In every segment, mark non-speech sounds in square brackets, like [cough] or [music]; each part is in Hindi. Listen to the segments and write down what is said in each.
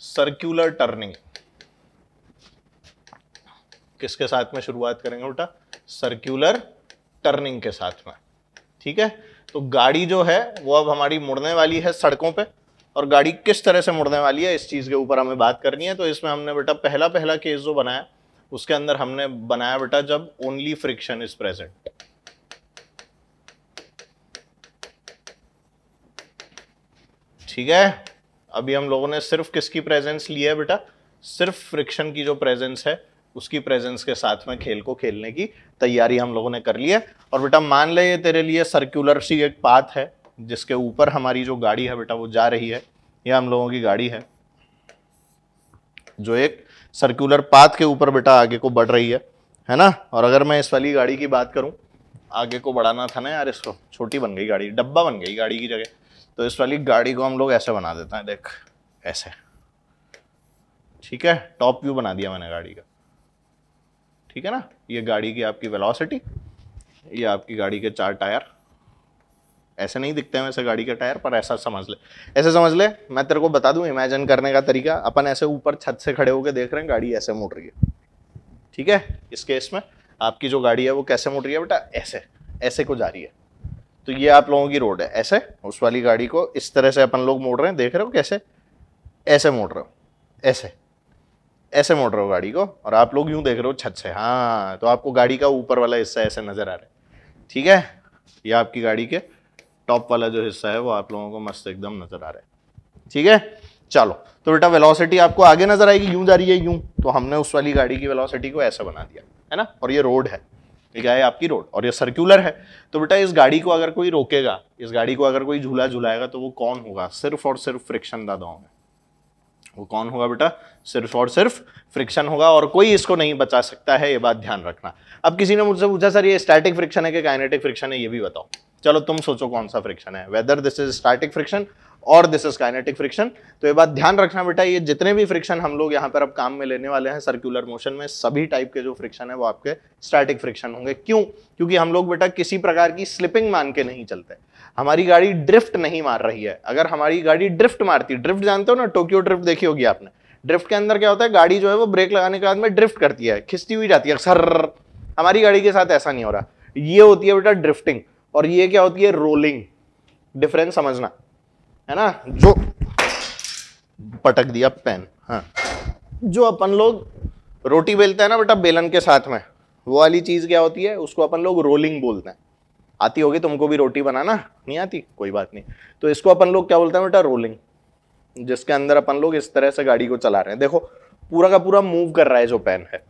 सर्क्यूलर टर्निंग किसके साथ में शुरुआत करेंगे बेटा सर्क्यूलर टर्निंग के साथ में ठीक है तो गाड़ी जो है वो अब हमारी मुड़ने वाली है सड़कों पे और गाड़ी किस तरह से मुड़ने वाली है इस चीज़ के ऊपर हमें बात करनी है तो इसमें हमने बेटा पहला पहला केस जो बनाया उसके अंदर हमने बनाया बेटा जब ओनली फ्रिक्शन इज प्रेजेंट ठीक है अभी हम लोगों ने सिर्फ किसकी प्रेजेंस ली है बेटा सिर्फ फ्रिक्शन की जो प्रेजेंस है उसकी प्रेजेंस के साथ में खेल को खेलने की तैयारी हम लोगों ने कर ली है और बेटा मान ले ये तेरे लिए सर्कुलर सी एक पाथ है जिसके ऊपर हमारी जो गाड़ी है बेटा वो जा रही है यह हम लोगों की गाड़ी है जो एक सर्कुलर पाथ के ऊपर बेटा आगे को बढ़ रही है है ना और अगर मैं इस वाली गाड़ी की बात करूं आगे को बढ़ाना था ना यार इसको छोटी बन गई गाड़ी डब्बा बन गई गाड़ी की जगह तो इस वाली गाड़ी को हम लोग ऐसे बना देते हैं देख ऐसे ठीक है टॉप व्यू बना दिया मैंने गाड़ी का ठीक है ना ये गाड़ी की आपकी वेलोसिटी ये आपकी गाड़ी के चार टायर ऐसे नहीं दिखते हैं वैसे गाड़ी के टायर पर ऐसा समझ ले ऐसे समझ ले मैं तेरे को बता दूं इमेजिन करने का तरीका अपन ऐसे ऊपर छत से खड़े होकर देख रहे हैं गाड़ी ऐसे मुड़ रही है ठीक है इस केस में आपकी जो गाड़ी है वो कैसे मुड़ रही है बेटा ऐसे ऐसे को जा रही है तो ये आप लोगों की रोड है ऐसे उस वाली गाड़ी को इस तरह से अपन लोग मोड़ रहे हैं देख रहे हो कैसे ऐसे मोड़ रहे हो ऐसे ऐसे मोड़ रहे हो गाड़ी को और आप लोग यूं देख रहे हो छत से हाँ तो आपको गाड़ी का ऊपर वाला हिस्सा ऐसे नज़र आ रहा है ठीक है ये आपकी गाड़ी के टॉप वाला जो हिस्सा है वो आप लोगों को मस्त एकदम नज़र आ रहा है ठीक है चलो तो बेटा वेलोसिटी आपको आगे नजर आएगी यूं जा रही है यूं तो हमने उस वाली गाड़ी की वेलोसिटी को ऐसा बना दिया है ना और ये रोड है ठीक है आपकी रोड और ये सर्कुलर है तो बेटा इस गाड़ी को अगर कोई रोकेगा इस गाड़ी को अगर कोई झूला झुलाएगा तो वो कौन होगा सिर्फ और सिर्फ फ्रिक्शन दादा होंगे वो कौन होगा बेटा सिर्फ और सिर्फ फ्रिक्शन होगा और कोई इसको नहीं बचा सकता है ये बात ध्यान रखना अब किसी ने मुझसे पूछा सर ये स्टैटिक फ्रिक्शन है कि काइनेटिक फ्रिक्शन है ये भी बताओ चलो तुम सोचो कौन सा फ्रिक्शन है whether this is static friction और दिस इज काइनेटिक फ्रिक्शन तो ये बात ध्यान रखना बेटा ये जितने भी फ्रिक्शन हम लोग यहाँ पर अब काम में लेने वाले हैं सर्कुलर मोशन में सभी टाइप के जो फ्रिक्शन है वो आपके स्टैटिक फ्रिक्शन होंगे क्यों क्योंकि हम लोग बेटा किसी प्रकार की स्लिपिंग मान के नहीं चलते हमारी गाड़ी ड्रिफ्ट नहीं मार रही है अगर हमारी गाड़ी ड्रिफ्ट मारती ड्रिफ्ट जानते हो ना टोक्यो ड्रिफ्ट देखी होगी आपने ड्रिफ्ट के अंदर क्या होता है गाड़ी जो है वो ब्रेक लगाने के बाद में ड्रिफ्ट करती है खिंचती हुई जाती है अक्सर हमारी गाड़ी के साथ ऐसा नहीं हो रहा ये होती है बेटा ड्रिफ्टिंग और ये क्या होती है रोलिंग डिफरेंस समझना है ना जो पटक दिया पेन हाँ जो अपन लोग रोटी बेलते हैं ना बेटा बेलन के साथ में वो वाली चीज़ क्या होती है उसको अपन लोग रोलिंग बोलते हैं आती होगी तुमको भी रोटी बनाना नहीं आती कोई बात नहीं तो इसको अपन लोग क्या बोलते हैं बेटा रोलिंग जिसके अंदर अपन लोग इस तरह से गाड़ी को चला रहे हैं देखो पूरा का पूरा मूव कर रहा है जो पेन है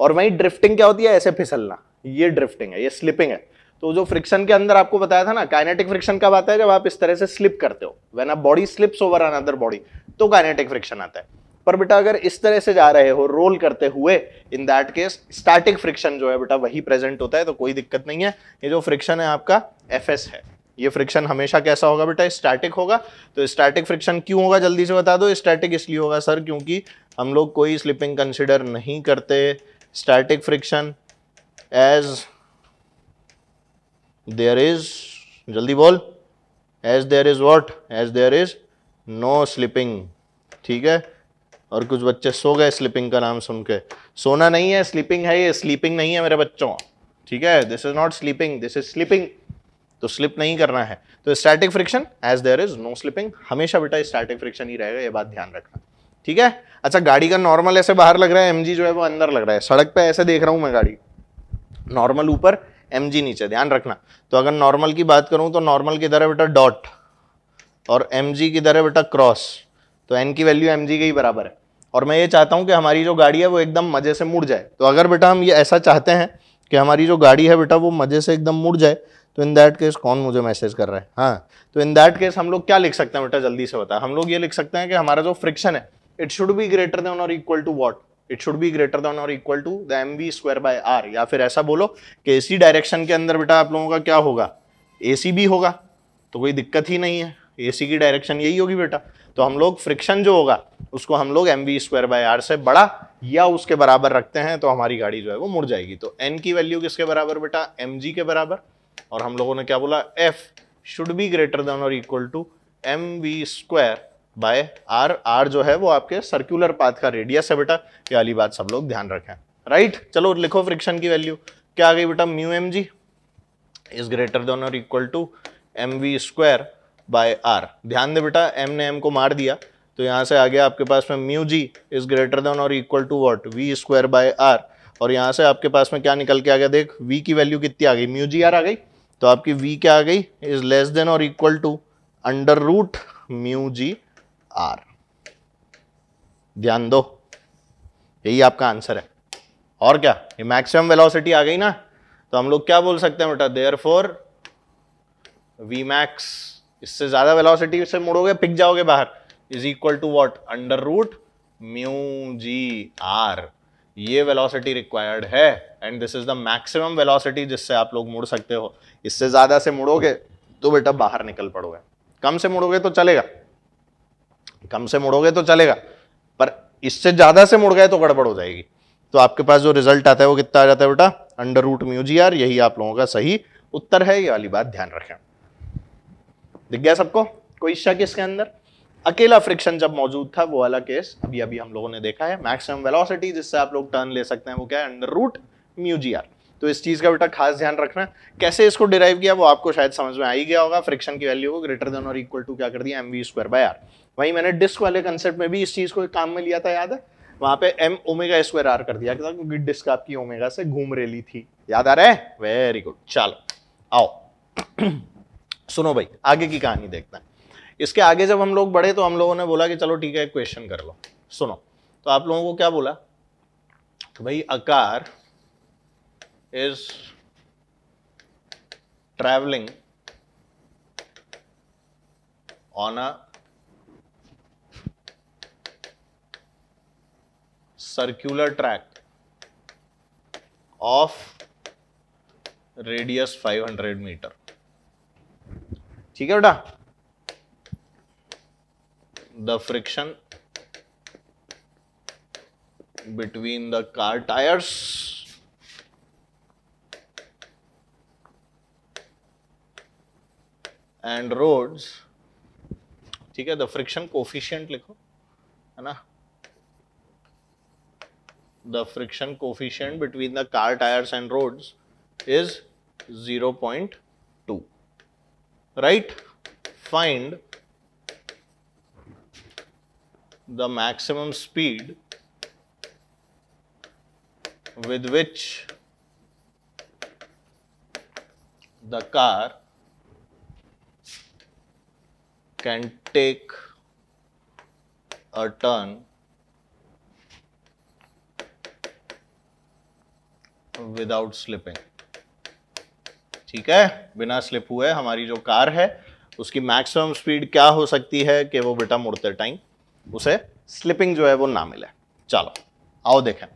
और वहीं ड्रिफ्टिंग क्या होती है ऐसे फिसलना ये ड्रिफ्टिंग है ये स्लिपिंग है तो जो फ्रिक्शन के अंदर आपको बताया था ना काइनेटिक फ्रिक्शन कब आता है जब आप इस तरह से स्लिप करते हो when a body slips over another body तो काइनेटिक फ्रिक्शन आता है पर बेटा अगर इस तरह से जा रहे हो रोल करते हुए in that case static friction जो है बेटा वही प्रेजेंट होता है तो कोई दिक्कत नहीं है ये जो फ्रिक्शन है आपका एफ है ये फ्रिक्शन हमेशा कैसा होगा बेटा स्टैटिक होगा तो स्टैटिक फ्रिक्शन क्यों होगा जल्दी से बता दो स्टैटिक इसलिए होगा सर क्योंकि हम लोग कोई स्लिपिंग कंसिडर नहीं करते static friction as there is जल्दी बोल as there is what as there is no sleeping ठीक है और कुछ बच्चे सो गए स्लीपिंग का नाम सुन के सोना नहीं है स्लीपिंग है ये स्लीपिंग नहीं है मेरे बच्चों ठीक है this is not sleeping this is sleeping तो स्लिप नहीं करना है तो static friction as there is no slipping हमेशा बेटा स्टैटिक फ्रिक्शन ही रहेगा ये बात ध्यान रखना ठीक है अच्छा गाड़ी का नॉर्मल ऐसे बाहर लग रहा है एम जो है वो अंदर लग रहा है सड़क पे ऐसे देख रहा हूँ मैं गाड़ी नॉर्मल ऊपर एम जी नीचे ध्यान रखना तो अगर नॉर्मल की बात करूँ तो नॉर्मल किधर है बेटा डॉट और एम जी किधर है बेटा क्रॉस तो एन की वैल्यू एम जी के ही बराबर है और मैं ये चाहता हूँ कि हमारी जो गाड़ी है वो एकदम मज़े से मुड़ जाए तो अगर बेटा हम ये ऐसा चाहते हैं कि हमारी जो गाड़ी है बेटा वो मज़े से एकदम मुड़ जाए तो इन दैट केस कौन मुझे मैसेज कर रहा है हाँ तो इन दैट केस हम लोग क्या लिख सकते हैं बेटा जल्दी से बता हम लोग ये लिख सकते हैं कि हमारा जो फ्रिक्शन है it should be greater than और equal to what it should be greater than और equal to the M V square by R या फिर ऐसा बोलो कि इसी डायरेक्शन के अंदर बेटा आप लोगों का क्या होगा ए सी भी होगा तो कोई दिक्कत ही नहीं है ए सी की डायरेक्शन यही होगी बेटा तो हम लोग फ्रिक्शन जो होगा उसको हम लोग M V square by R से बड़ा या उसके बराबर रखते हैं तो हमारी गाड़ी जो है वो मुड़ जाएगी तो एन की वैल्यू किसके बराबर बेटा एम जी के बराबर और हम लोगों ने क्या बोला F should be greater than और equal to M V square by R R जो है वो आपके सर्कुलर पाथ का रेडियस है बेटा ये वाली बात सब लोग ध्यान रखें राइट right? चलो लिखो फ्रिक्शन की वैल्यू क्या आ गई बेटा mu M G is greater than और equal to M V square by R ध्यान दे बेटा एम ने एम को मार दिया तो यहाँ से आ गया आपके पास में mu G is greater than और equal to what V square by R और यहाँ से आपके पास में क्या निकल के आ गया देख वी की वैल्यू कितनी आ गई म्यू जी आर आ गई तो आपकी वी क्या आ गई इज लेस देन और equal to under root mu G R ध्यान दो यही आपका आंसर है और क्या ये मैक्सिमम वेलोसिटी आ गई ना तो हम लोग क्या बोल सकते हैं बेटा देयर फोर वी मैक्स इससे ज्यादा वेलोसिटी से मुड़ोगे पिक जाओगे बाहर is equal to what under root mu G R ये वेलोसिटी रिक्वायर्ड है and this is the maximum velocity जिससे आप लोग मुड़ सकते हो इससे ज्यादा से मुड़ोगे तो बेटा बाहर निकल पड़ोगे कम से मुड़ोगे तो चलेगा कम से मुड़ोगे तो चलेगा पर इससे ज़्यादा से मुड़ गए तो गड़बड़ हो जाएगी तो आपके पास जो रिजल्ट आता है वो कितना आ जाता है बेटा under root mu G R यही आप लोगों का सही उत्तर है ये वाली बात ध्यान रखें दिख गया सबको कोई शक इसके अंदर अकेला फ्रिक्शन जब मौजूद था वो वाला केस अभी अभी हम लोगों ने देखा है मैक्सिमम वेलोसिटी जिससे आप लोग टर्न ले सकते हैं वो क्या है under root mu G R तो इस चीज़ का बेटा खास ध्यान रखना कैसे इसको डिराइव किया वो आपको शायद समझ में आ ही गया होगा फ्रिक्शन की वैल्यू को ग्रेटर देन और इक्वल टू क्या कर दिया M V square by R वहीं मैंने डिस्क वाले कंसेप्ट में भी इस चीज़ को एक काम में लिया था याद है वहाँ पे एम ओमेगा स्क्वायर आर कर दिया था क्योंकि डिस्क आपकी ओमेगा से घूम रेली थी याद आ रहा है वेरी गुड चलो आओ [clears throat] सुनो भाई आगे की कहानी देखते हैं इसके आगे जब हम लोग बढ़े तो हम लोगों ने बोला कि चलो ठीक है क्वेश्चन कर लो सुनो तो आप लोगों को क्या बोला कि तो भाई a car is travelling on a circular track of radius 500 meter ठीक है बेटा the friction between the car tires and roads ठीक है द फ्रिक्शन कोफिशियंट लिखो है ना the friction coefficient between the car tires and roads is 0.2 right find the maximum speed with which the car can take a turn without slipping ठीक है बिना स्लिप हुए हमारी जो कार है उसकी मैक्सिमम स्पीड क्या हो सकती है कि वो बेटा मुड़ते टाइम उसे स्लिपिंग जो है वो ना मिले चलो आओ देखें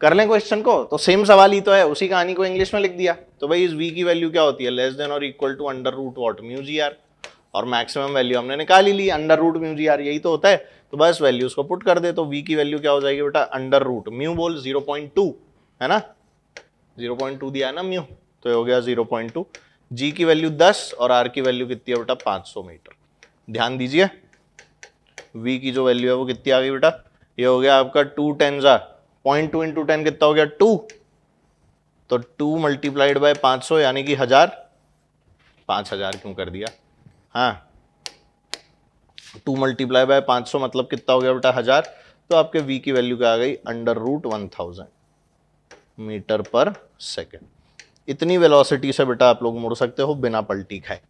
कर लें क्वेश्चन को तो सेम सवाल ही तो है उसी कहानी को इंग्लिश में लिख दिया तो भाई इस वी की वैल्यू क्या होती है लेस देन और equal to under root what mu G R और मैक्सिमम वैल्यू हमने निकाल ही ली under root mu G R यही तो होता है तो बस वैल्यू उसको पुट कर दे तो वी की वैल्यू क्या हो जाएगी बेटा अंडर रूट म्यू बोल जीरो पॉइंट टू है ना जीरो पॉइंट टू दिया ना म्यू तो ये हो गया जीरो पॉइंट टू जी की वैल्यू दस और आर की वैल्यू कितनी है बेटा पाँच सौ मीटर ध्यान दीजिए वी की जो वैल्यू है वो कितनी आ गई बेटा ये हो गया आपका टू टेन जा पॉइंट टू इंटू टेन कितना हो गया टू तो टू मल्टीप्लाइड बाय पाँच सौ यानी कि हजार पाँच हजार क्यों कर दिया हाँ टू मल्टीप्लाई बाय पाँच सौ मतलब कितना हो गया बेटा हजार तो आपके वी की वैल्यू क्या आ गई under root one thousand metre पर सेकेंड इतनी वेलोसिटी से बेटा आप लोग मुड़ सकते हो बिना पलटी खाए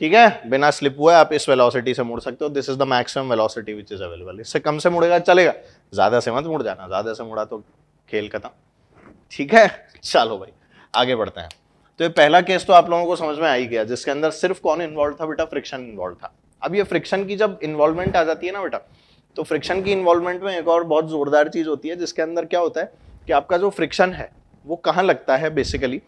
ठीक है बिना स्लिप हुआ आप इस वेलोसिटी से मुड़ सकते हो this is the maximum velocity which is available इससे कम से मुड़ेगा चलेगा ज़्यादा से मत मुड़ जाना ज़्यादा से मुड़ा तो खेल खत्म ठीक है चलो भाई आगे बढ़ते हैं तो ये पहला केस तो आप लोगों को समझ में आ ही गया जिसके अंदर सिर्फ कौन इन्वॉल्व था बेटा फ्रिक्शन इन्वॉल्व था अब ये फ्रिक्शन की जब इन्वॉल्वमेंट आ जाती है ना बेटा तो फ्रिक्शन की इन्वॉल्वमेंट में एक और बहुत जोरदार चीज़ होती है जिसके अंदर क्या होता है कि आपका जो फ्रिक्शन है वो कहाँ लगता है बेसिकली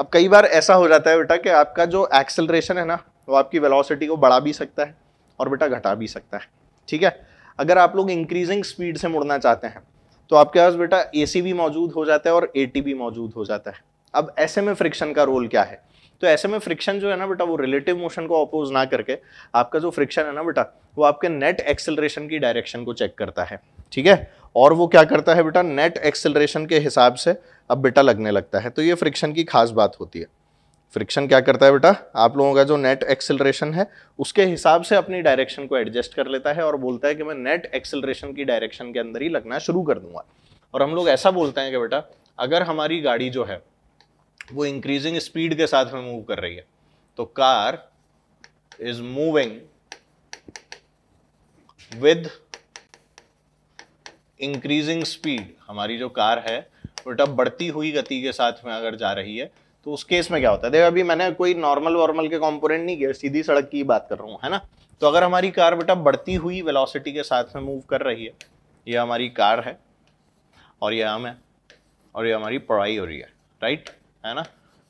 अब कई बार ऐसा हो जाता है बेटा कि आपका जो एक्सेलरेशन है ना वो आपकी वेलोसिटी को बढ़ा भी सकता है और बेटा घटा भी सकता है ठीक है अगर आप लोग इंक्रीजिंग स्पीड से मुड़ना चाहते हैं तो आपके पास बेटा ए भी मौजूद हो जाता है और ए भी मौजूद हो जाता है अब ऐसे में फ्रिक्शन का रोल क्या है तो ऐसे में फ्रिक्शन जो है ना बेटा वो रिलेटिव मोशन को अपोज ना करके आपका जो फ्रिक्शन है ना बेटा वो आपके नेट एक्सेलरेशन की डायरेक्शन को चेक करता है ठीक है और वो क्या करता है बेटा नेट एक्सेलरेशन के हिसाब से अब बेटा लगने लगता है तो ये फ्रिक्शन की खास बात होती है फ्रिक्शन क्या करता है बेटा आप लोगों का जो नेट एक्सेलरेशन है उसके हिसाब से अपनी डायरेक्शन को एडजस्ट कर लेता है और बोलता है कि मैं नेट एक्सेलरेशन की डायरेक्शन के अंदर ही लगना शुरू कर दूंगा और हम लोग ऐसा बोलते हैं कि बेटा अगर हमारी गाड़ी जो है वो इंक्रीजिंग स्पीड के साथ में मूव कर रही है तो car is moving with increasing speed हमारी जो कार है उल्टा बढ़ती हुई गति के साथ में अगर जा रही है तो उस केस में क्या होता है देखो अभी मैंने कोई नॉर्मल वॉर्मल के कॉम्पोनेंट नहीं किया सीधी सड़क की बात कर रहा हूँ है ना तो अगर हमारी कार बेटा बढ़ती हुई वेलोसिटी के साथ में मूव कर रही है ये हमारी कार है और ये हम है और ये हमारी पढ़ाई हो रही है राइट है ना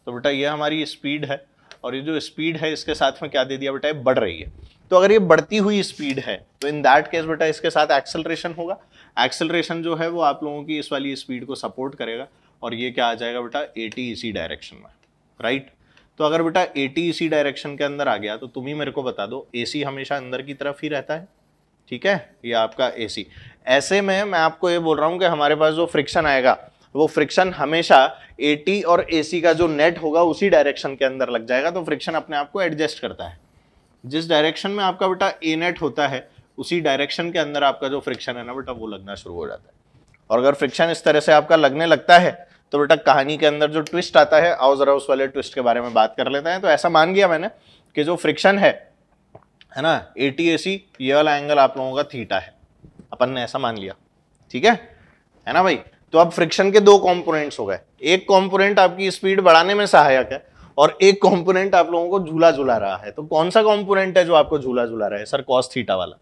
तो बेटा ये हमारी स्पीड है और ये जो स्पीड है इसके साथ में क्या दे दिया बेटा ये बढ़ रही है तो अगर ये बढ़ती हुई स्पीड है तो इन दैट केस बेटा इसके साथ एक्सेलरेशन होगा एक्सेलरेशन जो है वो आप लोगों की इस वाली स्पीड को सपोर्ट करेगा और ये क्या आ जाएगा बेटा ए इसी डायरेक्शन में राइट तो अगर बेटा ए इसी डायरेक्शन के अंदर आ गया तो तुम ही मेरे को बता दो ए हमेशा अंदर की तरफ ही रहता है ठीक है ये आपका ए ऐसे में मैं आपको ये बोल रहा हूँ कि हमारे पास जो फ्रिक्शन आएगा वो फ्रिक्शन हमेशा ए और ए का जो नेट होगा उसी डायरेक्शन के अंदर लग जाएगा तो फ्रिक्शन अपने आप को एडजस्ट करता है जिस डायरेक्शन में आपका बेटा ए नेट होता है उसी डायरेक्शन के अंदर आपका जो फ्रिक्शन है ना बेटा वो लगना शुरू हो जाता है और अगर फ्रिक्शन इस तरह से आपका लगने लगता है तो बेटा कहानी के अंदर जो ट्विस्ट आता है आओ जरा उस वाले ट्विस्ट के बारे में बात कर लेते हैं तो ऐसा मान गया मैंने कि जो फ्रिक्शन है है ना ए टी ए सी ये वाला एंगल आप लोगों का थीटा है अपन ने ऐसा मान लिया ठीक है है ना भाई तो अब फ्रिक्शन के दो कॉम्पोनेंट्स हो गए एक कॉम्पोनेंट आपकी स्पीड बढ़ाने में सहायक है और एक कॉम्पोनेंट आप लोगों को झूला झुला रहा है तो कौन सा कॉम्पोनेंट है जो आपको झूला झुला रहा है सर कॉस थीटा वाला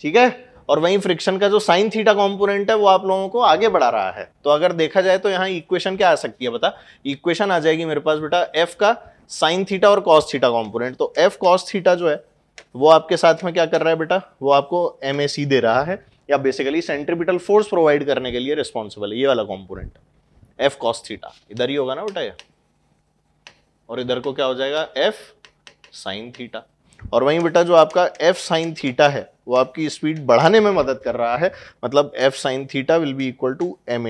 ठीक है और वहीं फ्रिक्शन का जो साइन थीटा कंपोनेंट है वो आप लोगों को आगे बढ़ा रहा है तो अगर देखा जाए तो यहाँ इक्वेशन क्या आ सकती है बता इक्वेशन आ जाएगी मेरे पास बेटा एफ का साइन थीटा और कॉस थीटा कॉम्पोनेंट तो एफ कॉस थीटा जो है वो आपके साथ में क्या कर रहा है बेटा वो आपको एम दे रहा है या बेसिकली सेंट्रीपिटल फोर्स प्रोवाइड करने के लिए रिस्पॉन्सिबल है ये वाला कॉम्पोनेंट एफ कॉस थीटा इधर ही होगा ना बेटा ये और इधर को क्या हो जाएगा एफ साइन थीटा और वहीं बेटा जो आपका एफ साइन थीटा है वो आपकी स्पीड बढ़ाने में मदद कर रहा है मतलब F sine theta will be equal to M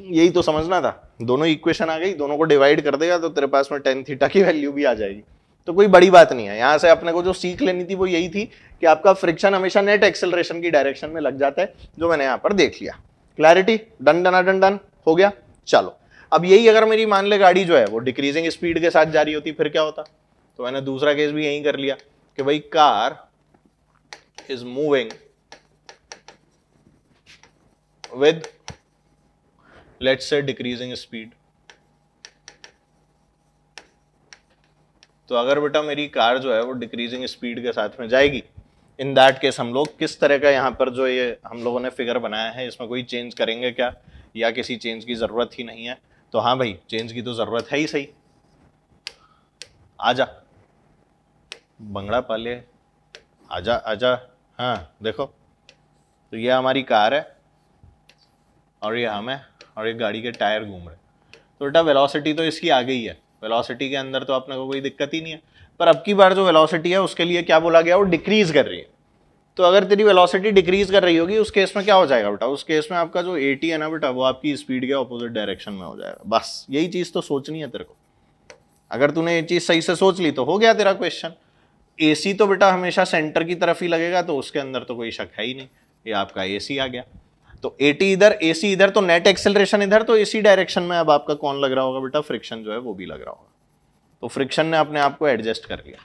यही तो समझना था दोनों इक्वेशन आ गई दोनों को डिवाइड कर देगा तो तेरे पास में टेन थीटा की वैल्यू भी आ जाएगी तो कोई बड़ी बात नहीं है यहाँ से अपने को जो सीख लेनी थी वो यही थी कि आपका फ्रिक्शन हमेशा नेट एक्सेलरेशन की डायरेक्शन में लग जाता है जो मैंने यहाँ पर देख लिया clarity done done done done हो गया चलो अब यही अगर मेरी मान ले गाड़ी जो है वो डिक्रीजिंग स्पीड के साथ जारी होती फिर क्या होता तो मैंने दूसरा केस भी यही कर लिया कि भाई car is moving with let's say decreasing speed तो अगर बेटा मेरी कार जो है वो डिक्रीजिंग स्पीड के साथ में जाएगी इन दैट केस हम लोग किस तरह का यहाँ पर जो ये हम लोगों ने फिगर बनाया है इसमें कोई चेंज करेंगे क्या या किसी चेंज की ज़रूरत ही नहीं है तो हाँ भाई चेंज की तो ज़रूरत है ही सही आ जा बंगड़ा पाले आजा आजा हाँ देखो तो ये हमारी कार है और ये हम है और ये गाड़ी के टायर घूम रहे तो बेटा वेलोसिटी तो इसकी आ गई है वेलोसिटी के अंदर तो आपने को कोई दिक्कत ही नहीं है पर अब की बार जो वेलोसिटी है उसके लिए क्या बोला गया वो डिक्रीज कर रही है तो अगर तेरी वेलोसिटी डिक्रीज कर रही होगी उस केस में क्या हो जाएगा बेटा उस केस में आपका जो ए टी है ना बेटा वो आपकी स्पीड के अपोजिट डायरेक्शन में हो जाएगा बस यही चीज़ तो सोचनी है तेरे को अगर तूने ये चीज़ सही से सोच ली तो हो गया तेरा क्वेश्चन एसी तो बेटा हमेशा सेंटर की तरफ ही लगेगा तो उसके अंदर तो कोई शक है ही नहीं ये आपका एसी आ गया तो एटी इधर एसी इधर तो नेट एक्सेलरेशन इधर तो एसी डायरेक्शन में अब आपका कौन लग रहा होगा बेटा फ्रिक्शन जो है वो भी लग रहा होगा तो फ्रिक्शन ने अपने आप को एडजस्ट कर लिया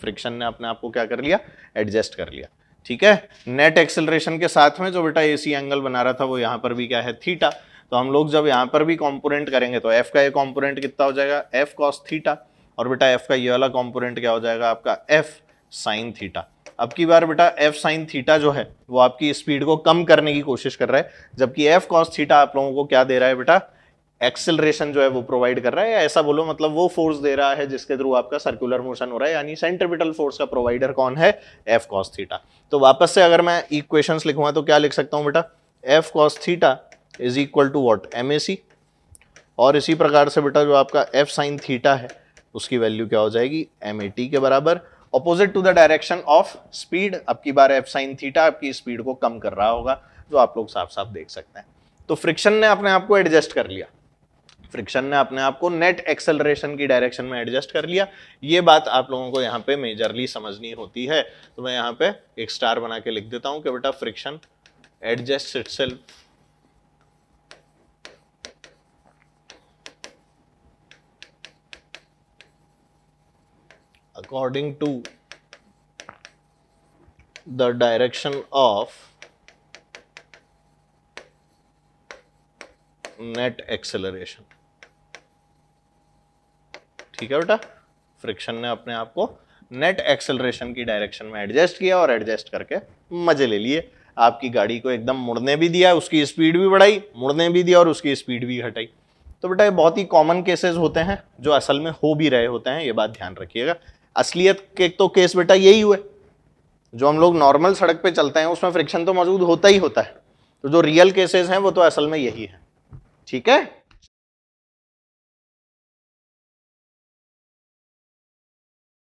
फ्रिक्शन ने अपने आप को क्या कर लिया एडजस्ट कर लिया ठीक है नेट एक्सेलरेशन के साथ में जो बेटा एसी एंगल बना रहा था वो यहां पर भी क्या है थीटा तो हम लोग जब यहां पर भी कॉम्पोनेंट करेंगे तो एफ का ये कॉम्पोनेंट कितना हो जाएगा एफ कॉस थीटा और बेटा एफ का ये वाला कॉम्पोनेंट क्या हो जाएगा आपका एफ साइन थीटा अब की बार बेटा एफ साइन थीटा जो है वो आपकी स्पीड को कम करने की कोशिश कर रहा है जबकि एफ कॉस थीटा आप लोगों को क्या दे रहा है बेटा एक्सेलरेशन जो है वो प्रोवाइड कर रहा है या ऐसा बोलो मतलब वो फोर्स दे रहा है जिसके थ्रू आपका सर्कुलर मोशन हो रहा है यानी सेंट्रिपिटल फोर्स का प्रोवाइडर कौन है एफ कॉस थीटा तो वापस से अगर मैं इक्वेशन लिखूंगा तो क्या लिख सकता हूँ बेटा F cos theta is equal to what M और इसी प्रकार से बेटा जो आपका एफ साइन थीटा है उसकी वैल्यू क्या हो जाएगी एम ए टी के बराबर opposite to the direction of speed अब की बार एफ साइन थीटा आपकी स्पीड को कम कर रहा होगा जो आप लोग साफ साफ देख सकते हैं तो फ्रिक्शन ने अपने आप को एडजस्ट कर लिया फ्रिक्शन ने अपने आप को नेट एक्सेलरेशन की डायरेक्शन में एडजस्ट कर लिया ये बात आप लोगों को यहाँ पे मेजरली समझनी होती है तो मैं यहाँ पे एक स्टार बना के लिख देता हूँ कि बेटा friction adjust it according to the direction of net acceleration ठीक है बेटा फ्रिक्शन ने अपने आप को नेट एक्सेलरेशन की डायरेक्शन में एडजस्ट किया और एडजस्ट करके मजे ले लिए आपकी गाड़ी को एकदम मुड़ने भी दिया उसकी स्पीड भी बढ़ाई मुड़ने भी दिया और उसकी स्पीड भी घटाई तो बेटा ये बहुत ही कॉमन केसेस होते हैं जो असल में हो भी रहे होते हैं ये बात ध्यान रखिएगा असलियत के तो केस बेटा यही हुए जो हम लोग नॉर्मल सड़क पे चलते हैं उसमें फ्रिक्शन तो मौजूद होता ही होता है तो जो रियल केसेस हैं वो तो असल में यही है ठीक है